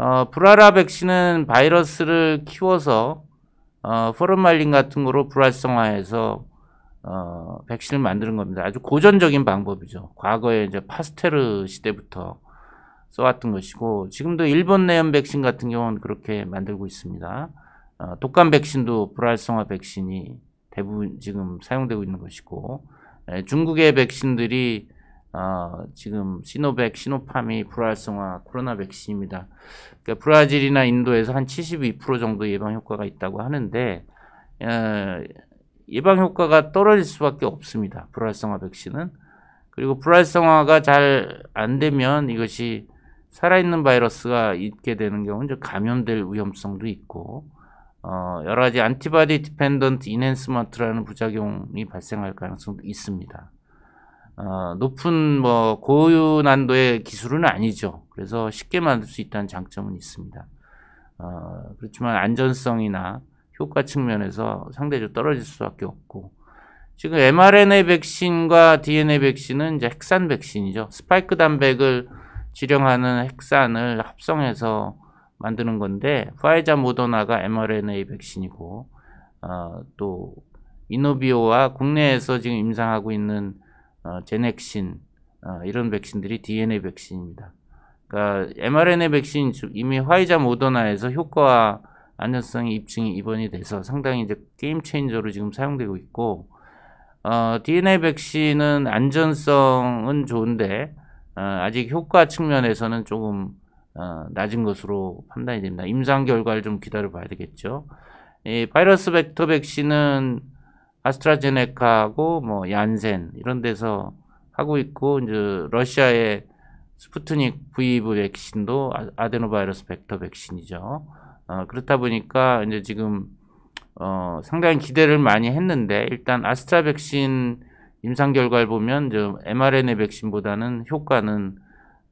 어, 브라라 백신은 바이러스를 키워서 어, 포르말린 같은 거로 불활성화해서 어, 백신을 만드는 겁니다. 아주 고전적인 방법이죠. 과거에 이제 파스테르 시대부터 써왔던 것이고 지금도 일본 내연 백신 같은 경우는 그렇게 만들고 있습니다. 어, 독감 백신도 불활성화 백신이 대부분 지금 사용되고 있는 것이고 에, 예, 중국의 백신들이 어, 지금 시노백, 시노팜이 불활성화 코로나 백신입니다. 그러니까 브라질이나 인도에서 한 72% 정도 예방 효과가 있다고 하는데 어, 예방 효과가 떨어질 수밖에 없습니다. 불활성화 백신은 그리고 불활성화가 잘 안 되면 이것이 살아있는 바이러스가 있게 되는 경우는 감염될 위험성도 있고 어, 여러 가지 안티바디 디펜던트 이넨스마트라는 부작용이 발생할 가능성도 있습니다. 어, 높은 뭐 고난도의 유 기술은 아니죠. 그래서 쉽게 만들 수 있다는 장점은 있습니다. 어, 그렇지만 안전성이나 효과 측면에서 상대적으로 떨어질 수밖에 없고 지금 mRNA 백신과 DNA 백신은 이제 핵산 백신이죠. 스파이크 단백을 지령하는 핵산을 합성해서 만드는 건데 화이자 모더나가 mRNA 백신이고 어, 또 이노비오와 국내에서 지금 임상하고 있는 어, 제넥신 어, 이런 백신들이 DNA 백신입니다. 그러니까 mRNA 백신 이미 화이자 모더나에서 효과와 안전성이 입증이 입원이 돼서 상당히 이제 게임 체인저로 지금 사용되고 있고 어, DNA 백신은 안전성은 좋은데 어, 아직 효과 측면에서는 조금 어, 낮은 것으로 판단이 됩니다. 임상 결과를 좀 기다려 봐야 되겠죠. 이 바이러스 벡터 백신은 아스트라제네카하고 뭐 얀센 이런 데서 하고 있고 이제 러시아의 스푸트닉 V2 백신도 아, 아데노바이러스 벡터 백신이죠. 어, 그렇다 보니까 이제 지금 어, 상당히 기대를 많이 했는데 일단 아스트라 백신 임상 결과를 보면 이제 mRNA 백신보다는 효과는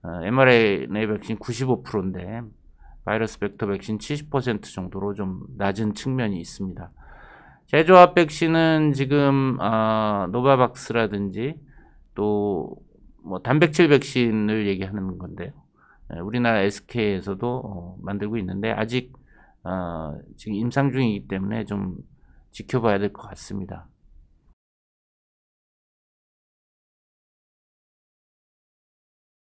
어, mRNA 백신 95%인데 바이러스 벡터 백신 70% 정도로 좀 낮은 측면이 있습니다. 제조업 백신은 지금 어, 노바박스라든지 또뭐 단백질 백신을 얘기하는 건데요. 예, 우리나라 SK에서도 어, 만들고 있는데 아직 어, 지금 임상 중이기 때문에 좀 지켜봐야 될 것 같습니다.